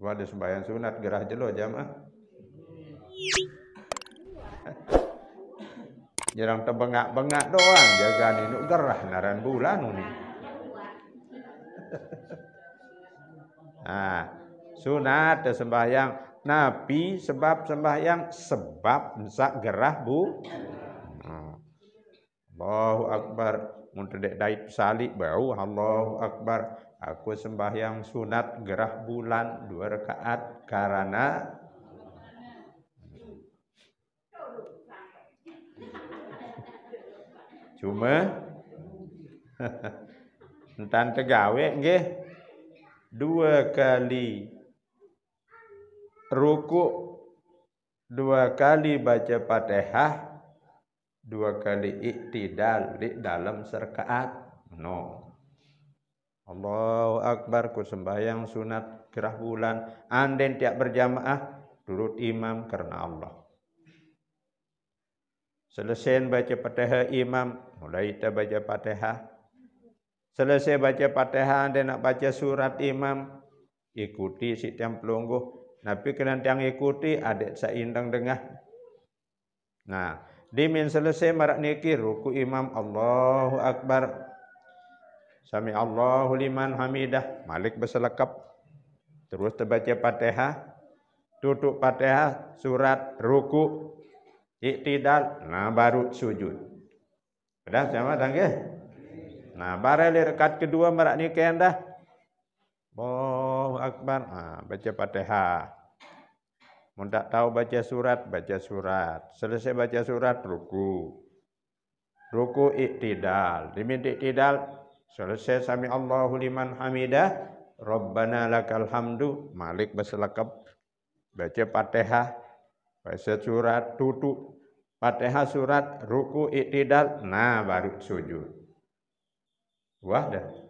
Wadah sembahyang sunat gerah jelo jamaah. Jarang tebengak-bengak doang jaga ini gerah naran bulan ini. nah, sunat sembahyang Nabi sebab sembahyang sebab sak gerah bu. Nah. Allahu Akbar tedek dait salik bau Allahu Akbar. Aku sembahyang sunat gerah bulan dua rakaat karena cuma entan tegawe nggih dua kali ruku dua kali baca Fatihah dua kali iktidal di dalam serkaat no Allahu Akbar ku sembahyang sunat gerah bulan anden tiap berjamaah turut imam karena Allah selesai baca pateha imam mulai kita baca pateha selesai baca pateha anden nak baca surat imam ikuti si tiang pelungguh Nabi kena tiang ikuti adik saya indang dengah nah Dimin selesai marak niki ruku imam Allahu Akbar. Sami Allahu liman hamidah. Malik berselekap. Terus terbaca pateha. Tutup pateha. surat, ruku, iktidal. Nah baru sujud. Sudah sama tangga? Nah barang rekat kedua marak niki dah. Allahu Akbar. Nah, baca pateha. Mau tak tahu baca surat, baca surat. Selesai baca surat, ruku. Ruku iktidal. Dimin iktidal, selesai sami Allahu liman hamidah. Rabbana lakal hamdu. Malik berselakab. Baca patihah. Baca surat, tutup. Patihah surat, ruku iktidal. Nah, baru sujud. Wah dah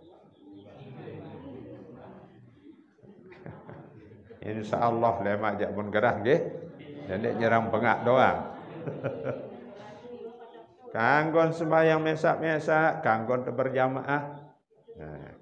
insyaallah lemak jak pun gerah nggih nenek nyerang pengak doang kanggon sembahyang mesak-mesak kanggon berjamaah nah